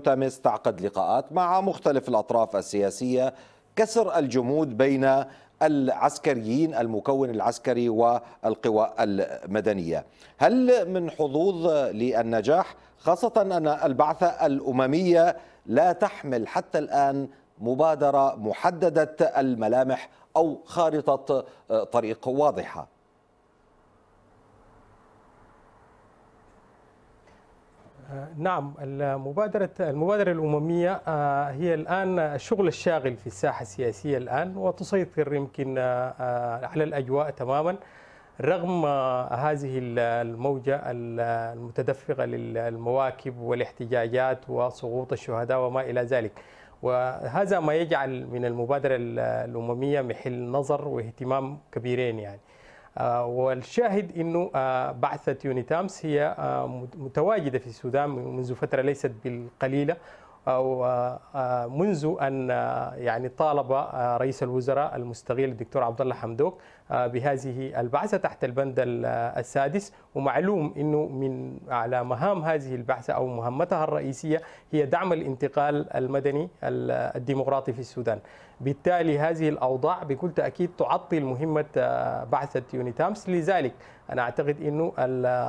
تامس تعقد لقاءات مع مختلف الأطراف السياسية كسر الجمود بين العسكريين المكون العسكري والقوى المدنية هل من حظوظ للنجاح خاصة أن البعثة الأممية لا تحمل حتى الآن مبادرة محددة الملامح أو خارطة طريق واضحة آه، نعم المبادرة المبادرة الأممية آه، هي الآن الشغل الشاغل في الساحة السياسية الآن وتسيطر يمكن آه، على الأجواء تماما رغم هذه الموجة المتدفقة للمواكب والاحتجاجات وسقوط الشهداء وما إلى ذلك وهذا ما يجعل من المبادرة الأممية محل نظر واهتمام كبيرين يعني آه، والشاهد انه آه، بعثه يونيتامس هي آه، متواجده في السودان منذ فتره ليست بالقليله أو منذ ان يعني طالب رئيس الوزراء المستغيل الدكتور عبد الله حمدوك بهذه البعثة تحت البند السادس ومعلوم أنه من على مهام هذه البعثة أو مهمتها الرئيسية هي دعم الانتقال المدني الديمقراطي في السودان بالتالي هذه الأوضاع بكل تأكيد تعطل مهمة بعثة يونيتامس لذلك أنا أعتقد أنه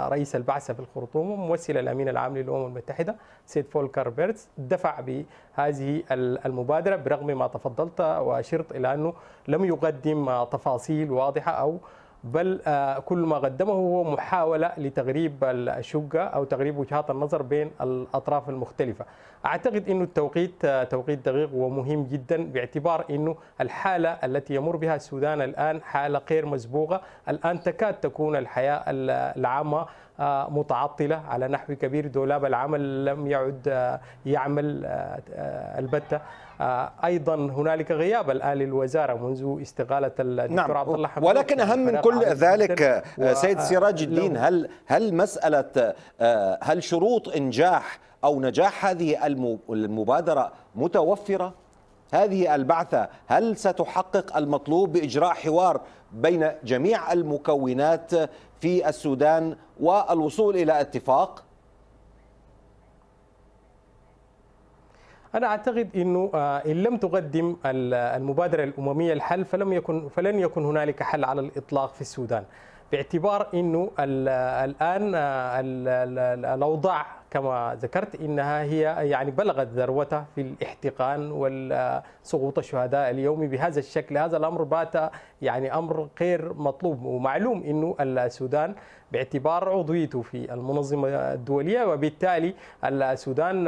رئيس البعثة في الخرطوم وممثل الأمين العام للأمم المتحدة سيد فولكر بيرتس دفع بهذه المبادرة برغم ما تفضلت وأشرت إلى أنه لم يقدم تفاصيل و واضحة أو بل آه، كل ما قدمه هو محاولة لتغريب الشقة أو تغريب وجهات النظر بين الأطراف المختلفة أعتقد أن التوقيت آه، توقيت دقيق ومهم جدا باعتبار أنه الحالة التي يمر بها السودان الآن حالة غير مسبوقة الآن تكاد تكون الحياة العامة آه، متعطلة على نحو كبير دولاب العمل لم يعد يعمل البتة آه، ايضا هنالك غياب الان للوزاره منذ استقاله الدكتور نعم. عبد الله حميد ولكن اهم من كل ذلك آه، سيد سراج الدين هل هل مساله آه، هل شروط انجاح او نجاح هذه المبادره متوفره؟ هذه البعثة هل ستحقق المطلوب بإجراء حوار بين جميع المكونات في السودان والوصول إلى اتفاق؟ أنا أعتقد أنه آه، إن لم تقدم المبادرة الأممية الحل فلم يكن فلن يكن هنالك حل على الإطلاق في السودان باعتبار أنه الآن آه، الأوضاع كما ذكرت انها هي يعني بلغت ذروتها في الاحتقان وسقوط الشهداء اليومي بهذا الشكل هذا الامر بات يعني امر غير مطلوب ومعلوم انه السودان باعتبار عضويته في المنظمة الدولية وبالتالي السودان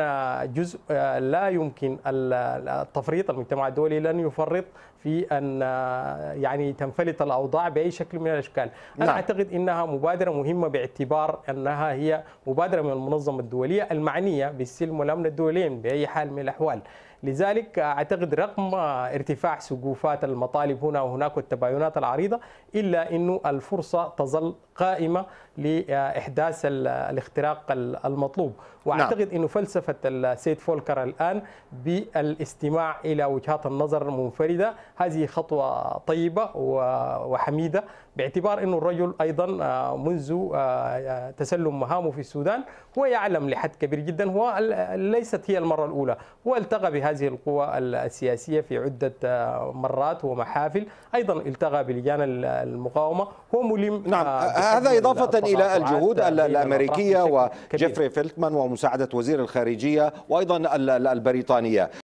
جزء آه، لا يمكن التفريط المجتمع الدولي لن يفرط في ان آه، يعني تنفلت الاوضاع باي شكل من الاشكال، انا نعم. اعتقد انها مبادره مهمه باعتبار انها هي مبادره من المنظمه الدوليه المعنيه بالسلم والامن الدوليين باي حال من الاحوال. لذلك اعتقد رغم ارتفاع سقوفات المطالب هنا وهناك والتباينات العريضه الا انه الفرصه تظل قائمه لاحداث الاختراق المطلوب نعم. واعتقد انه فلسفه السيد فولكر الان بالاستماع الى وجهات النظر المنفرده هذه خطوه طيبه وحميده باعتبار انه الرجل ايضا آه، منذ آه، آه، تسلم مهامه في السودان هو يعلم لحد كبير جدا هو ليست هي المره الاولى هو التقى بها هذه القوى السياسية في عدة آه، مرات ومحافل أيضا التغى بلجان المقاومة هو ملم نعم آه، آه، هذا إضافة إلى الجهود الأمريكية وجيفري فيلتمان ومساعدة وزير الخارجية وأيضا البريطانية